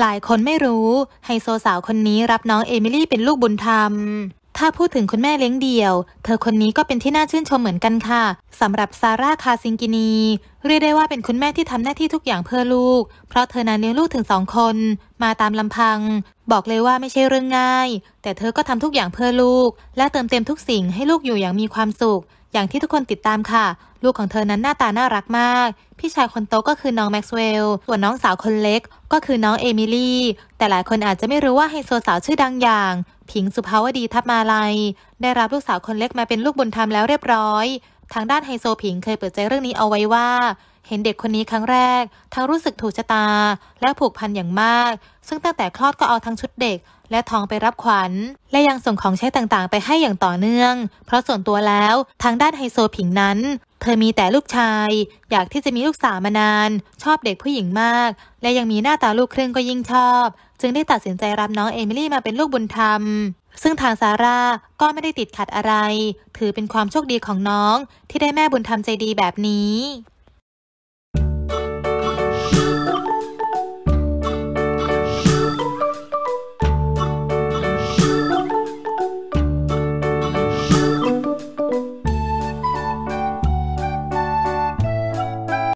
หลายคนไม่รู้ไฮโซสาวคนนี้รับน้องเอมิลี่เป็นลูกบุญธรรม ถ้าพูดถึงคุณแม่เลี้ยงเดี่ยว เธอคนนี้ก็เป็นที่น่าชื่นชมเหมือนกันค่ะสำหรับซาร่าคาซิงกินีเรียกได้ว่าเป็นคุณแม่ที่ทำหน้าที่ทุกอย่างเพื่อลูก เพราะเธอนาเลี้ยงลูกถึงสองคน มาตามลำพัง บอกเลยว่าไม่ใช่เรื่องง่าย แต่เธอก็ทำทุกอย่างเพื่อลูก และเติมเต็มทุกสิ่งให้ลูกอยู่อย่างมีความสุขอย่างที่ทุกคนติดตามค่ะ ลูกของเธอนั้นหน้าตาน่ารักมาก พี่ชายคนโตก็คือน้องแม็กซ์เวลล์ ส่วนน้องสาวคนเล็กก็คือน้องเอมิลี่ แต่หลายคนอาจจะไม่รู้ว่าไฮโซสาวชื่อดังอย่าง ผิงสุภาวดีทับมาลัย ได้รับลูกสาวคนเล็กมาเป็นลูกบุญธรรมแล้วเรียบร้อยทางด้านไฮโซผิงเคยเปิดใจเรื่องนี้เอาไว้ว่า เห็นเด็กคนนี้ครั้งแรกทั้งรู้สึกถูกชะตา และผูกพันอย่างมาก ซึ่งตั้งแต่คลอดก็เอาทั้งชุดเด็ก และทองไปรับขวัญ และยังส่งของใช้ต่างๆ ไปให้อย่างต่อเนื่อง เพราะส่วนตัวแล้วทางด้านไฮโซผิงนั้นเธอมีแต่ลูกชาย อยากที่จะมีลูกสาวมานาน ชอบเด็กผู้หญิงมาก และยังมีหน้าตาลูกครึ่งก็ยิ่งชอบ จึงได้ตัดสินใจรับน้องเอมิลี่มาเป็นลูกบุญธรรมซึ่งทางซาร่าก็ไม่ได้ติดขัดอะไร ถือเป็นความโชคดีของน้องที่ได้แม่บุญธรรมใจดีแบบนี้